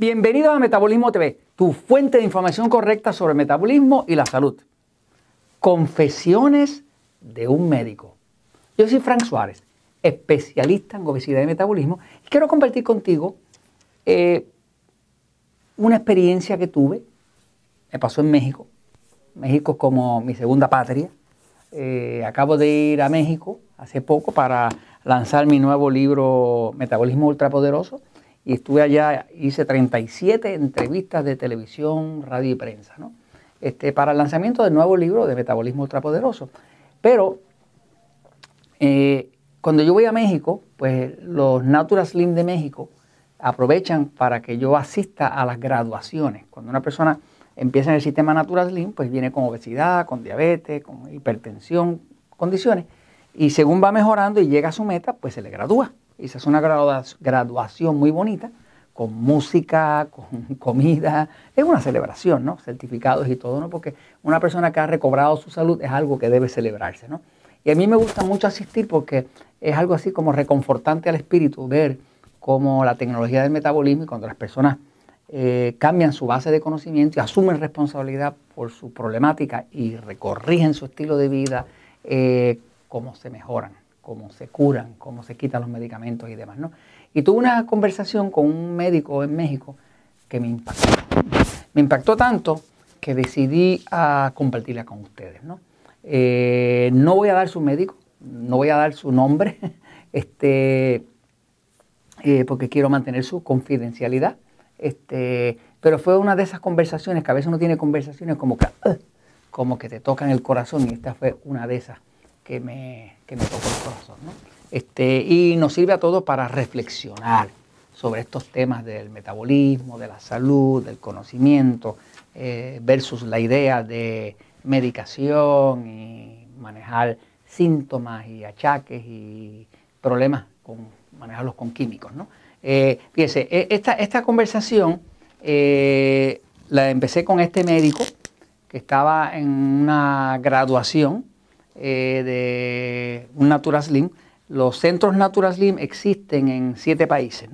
Bienvenidos a Metabolismo TV, tu fuente de información correcta sobre metabolismo y la salud. Confesiones de un médico. Yo soy Frank Suárez, especialista en obesidad y metabolismo, quiero compartir contigo eh, una experiencia que tuve, me pasó en México. México es como mi segunda patria. Eh, acabo de ir a México hace poco para lanzar mi nuevo libro Metabolismo Ultrapoderoso y estuve allá, hice 37 entrevistas de televisión, radio y prensa, ¿no? Este, para el lanzamiento del nuevo libro de Metabolismo Ultrapoderoso. Pero eh, cuando yo voy a México, pues los Natural Slim de México aprovechan para que yo asista a las graduaciones. Cuando una persona empieza en el sistema Natural Slim, pues viene con obesidad, con diabetes, con hipertensión, condiciones. Y según va mejorando y llega a su meta, pues se le gradúa y se hace una graduación muy bonita, con música, con comida, es una celebración, ¿no? Certificados y todo, ¿no? Porque una persona que ha recobrado su salud es algo que debe celebrarse, ¿no? Y a mí me gusta mucho asistir porque es algo así como reconfortante al espíritu ver cómo la tecnología del metabolismo y cuando las personas eh, cambian su base de conocimiento y asumen responsabilidad por su problemática y recorrigen su estilo de vida, eh, cómo se mejoran cómo se curan, cómo se quitan los medicamentos y demás, ¿no? Y tuve una conversación con un médico en México que me impactó. Me impactó tanto que decidí a ah, compartirla con ustedes, ¿no? Eh, no voy a dar su médico, no voy a dar su nombre, este, eh, porque quiero mantener su confidencialidad. Este, pero fue una de esas conversaciones que a veces uno tiene conversaciones como que, ¡ah! como que te tocan el corazón y esta fue una de esas que me, que tocó el corazón. Este, y nos sirve a todos para reflexionar sobre estos temas del metabolismo, de la salud, del conocimiento, eh, versus la idea de medicación y manejar síntomas y achaques y problemas con manejarlos con químicos. ¿no? Eh, e, esta, esta conversación eh, la empecé con este médico que estaba en una graduación eh, de un Natura Slim. Los centros Natura Slim existen en siete países,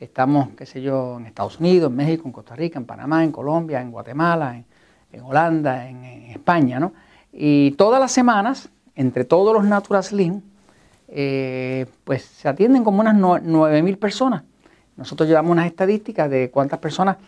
Estamos, qué sé yo, en Estados Unidos, en México, en Costa Rica, en Panamá, en Colombia, en Guatemala, en, Holanda, en, España, Y todas las semanas, entre todos los Natural Slim, eh, pues se atienden como unas 9.000 personas. Nosotros llevamos unas estadísticas de cuántas personas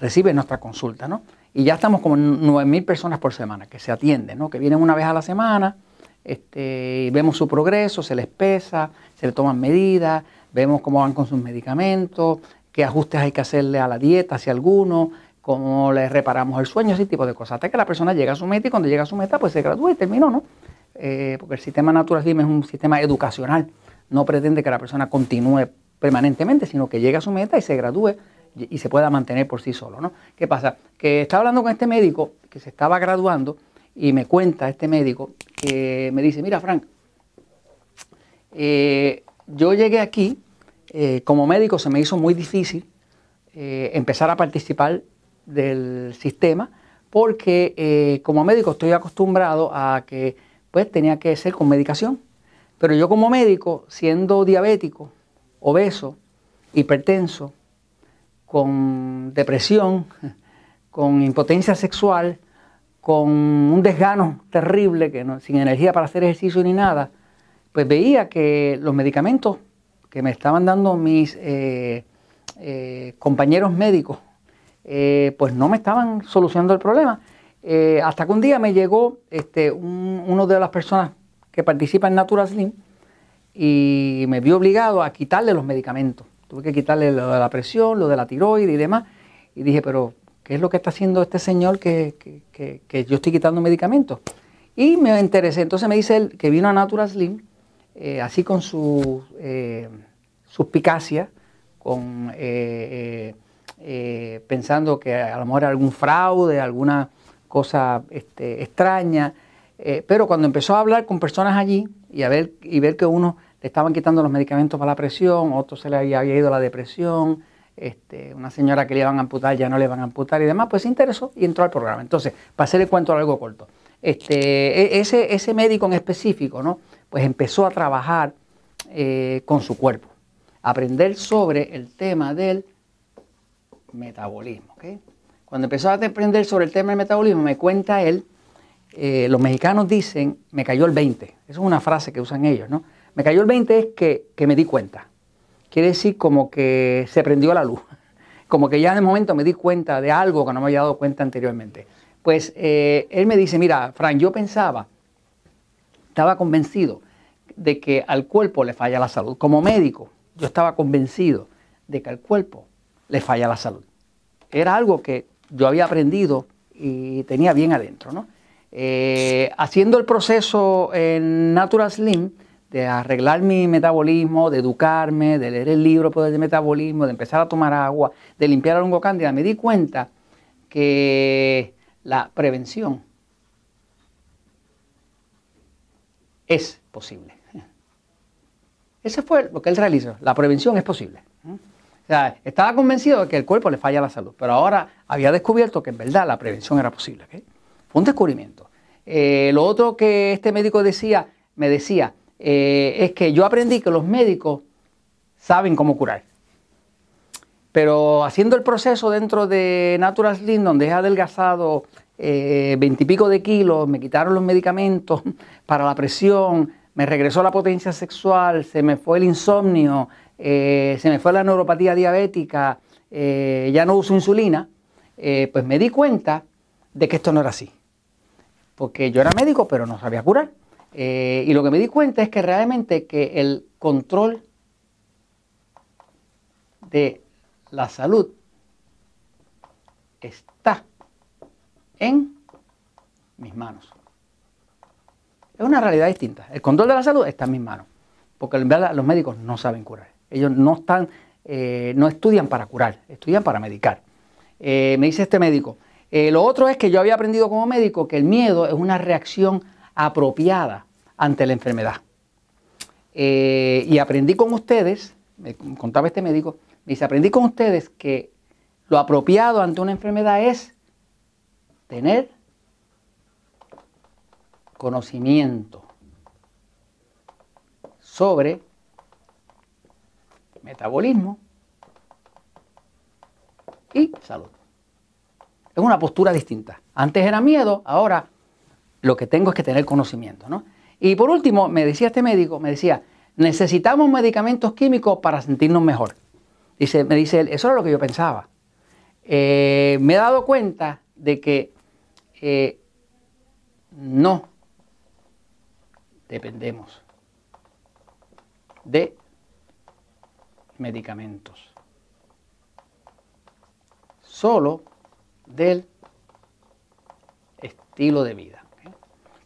reciben nuestra consulta, ¿no? Y ya estamos como 9.000 personas por semana que se atienden, ¿no? que vienen una vez a la semana, este, vemos su progreso, se les pesa, se le toman medidas, vemos cómo van con sus medicamentos, qué ajustes hay que hacerle a la dieta, si alguno, cómo le reparamos el sueño, ese tipo de cosas. Hasta que la persona llega a su meta y cuando llega a su meta, pues se gradúe y terminó, ¿no? Eh, porque el sistema Natural es un sistema educacional, no pretende que la persona continúe permanentemente, sino que llegue a su meta y se gradúe y se pueda mantener por sí solo. ¿no? ¿Qué pasa? Que estaba hablando con este médico que se estaba graduando y me cuenta este médico que me dice, mira Frank, eh, yo llegué aquí, eh, como médico se me hizo muy difícil eh, empezar a participar del sistema porque como médico estoy acostumbrado a que pues tenía que ser con medicación. Pero yo como médico, siendo diabético, obeso, hipertenso, con depresión, con impotencia sexual, con un desgano terrible, que no, sin energía para hacer ejercicio ni nada, pues veía que los medicamentos que me estaban dando mis eh, eh, compañeros médicos, eh, pues no me estaban solucionando el problema. hasta que un día me llegó este, uno de las personas que participa en natural Slim y me vio obligado a quitarle los medicamentos. Tuve que quitarle lo de la presión, lo de la tiroides y demás. Y dije, pero, ¿qué es lo que está haciendo este señor que, yo estoy quitando medicamentos? Y me interesé. Entonces me dice él que vino a Natural Slim, eh, así con su eh, suspicacia, con, eh, eh, pensando que a lo mejor era algún fraude, alguna cosa este, extraña. pero cuando empezó a hablar con personas allí y a ver y ver que uno le estaban quitando los medicamentos para la presión, otro se le había ido la depresión, este, una señora que le iban a amputar ya no le van a amputar y demás, pues se interesó y entró al programa. Entonces, para hacer el cuento algo corto, este, e, ese, ese médico en específico, ¿no? Pues empezó a trabajar eh, con su cuerpo, aprender sobre el tema del metabolismo. ¿okay? Cuando empezó a aprender sobre el tema del metabolismo, me cuenta él, eh, los mexicanos dicen, me cayó el 20. Esa es una frase que usan ellos, ¿no? Me cayó el 20 es que, me di cuenta. Quiere decir como que se prendió la luz. Como que ya en el momento me di cuenta de algo que no me había dado cuenta anteriormente. Pues eh, él me dice, mira, Frank, yo pensaba, estaba convencido de que al cuerpo le falla la salud. Como médico, yo estaba convencido de que al cuerpo le falla la salud. Era algo que yo había aprendido y tenía bien adentro. ¿no? Eh, haciendo el proceso en Natural Slim, de arreglar mi metabolismo, de educarme, de leer el libro Poder pues, Metabolismo, de empezar a tomar agua, de limpiar la hongo cándida, me di cuenta que la prevención es posible. Ese fue lo que él realizó. La prevención es posible. O sea, estaba convencido de que el cuerpo le falla la salud, pero ahora había descubierto que en verdad la prevención era posible. Fue un descubrimiento. Eh, lo otro que este médico decía, me decía, eh, es que yo aprendí que los médicos saben cómo curar. Pero haciendo el proceso dentro de Natural Slim, donde he adelgazado eh, veintipico de kilos, me quitaron los medicamentos para la presión, me regresó la potencia sexual, se me fue el insomnio, eh, se me fue la neuropatía diabética, ya no uso insulina, pues me di cuenta de que esto no era así. Porque yo era médico, pero no sabía curar. Eh, y lo que me di cuenta es que realmente que el control de la salud está en mis manos. Es una realidad distinta. El control de la salud está en mis manos. Porque en verdad los médicos no saben curar. Ellos no están, eh, no estudian para curar, estudian para medicar. Eh, me dice este médico. lo otro es que yo había aprendido como médico que el miedo es una reacción apropiada ante la enfermedad. Eh, y aprendí con ustedes, me contaba este médico, me dice, aprendí con ustedes que lo apropiado ante una enfermedad es tener conocimiento sobre metabolismo y salud. Es una postura distinta. Antes era miedo, ahora lo que tengo es que tener conocimiento. ¿no? Y por último, me decía este médico, me decía, necesitamos medicamentos químicos para sentirnos mejor. Dice, me dice él, eso era lo que yo pensaba. Eh, me he dado cuenta de que eh, no dependemos de medicamentos, solo del estilo de vida.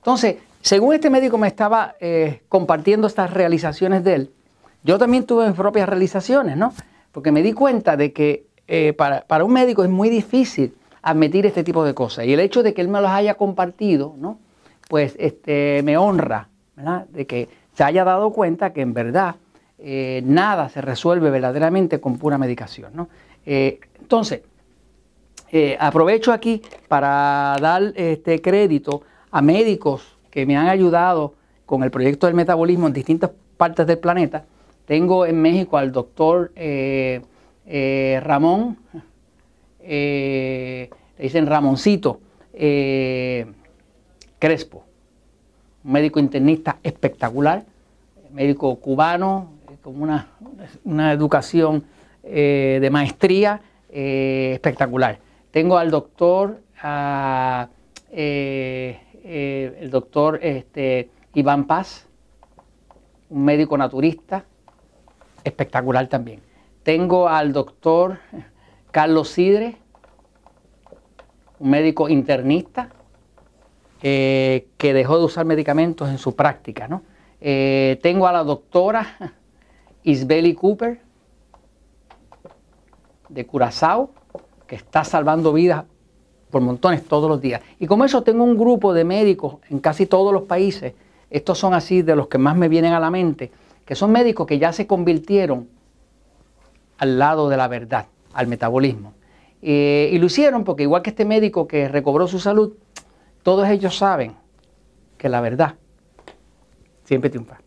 Entonces, según este médico me estaba eh, compartiendo estas realizaciones de él, yo también tuve mis propias realizaciones, ¿no? Porque me di cuenta de que eh, para, un médico es muy difícil admitir este tipo de cosas. Y el hecho de que él me los haya compartido, ¿no? Pues este, me honra, ¿verdad? De que se haya dado cuenta que en verdad eh, nada se resuelve verdaderamente con pura medicación, ¿no? entonces, aprovecho aquí para dar este crédito a médicos que me han ayudado con el proyecto del metabolismo en distintas partes del planeta. Tengo en México al doctor eh, eh, Ramón, eh, le dicen Ramoncito Crespo, un médico internista espectacular, médico cubano, con una, educación de maestría espectacular. Tengo al doctor... Eh, el doctor este, Iván Paz, un médico naturista, espectacular también. Tengo al doctor Carlos Sidre, un médico internista, eh, que dejó de usar medicamentos en su práctica. ¿no? Eh, tengo a la doctora Isbeli Cooper de Curazao, que está salvando vidas por montones todos los días. Y como eso tengo un grupo de médicos en casi todos los países, estos son así de los que más me vienen a la mente, que son médicos que ya se convirtieron al lado de la verdad, al metabolismo. Eh, y lo hicieron porque igual que este médico que recobró su salud, todos ellos saben que la verdad siempre triunfa.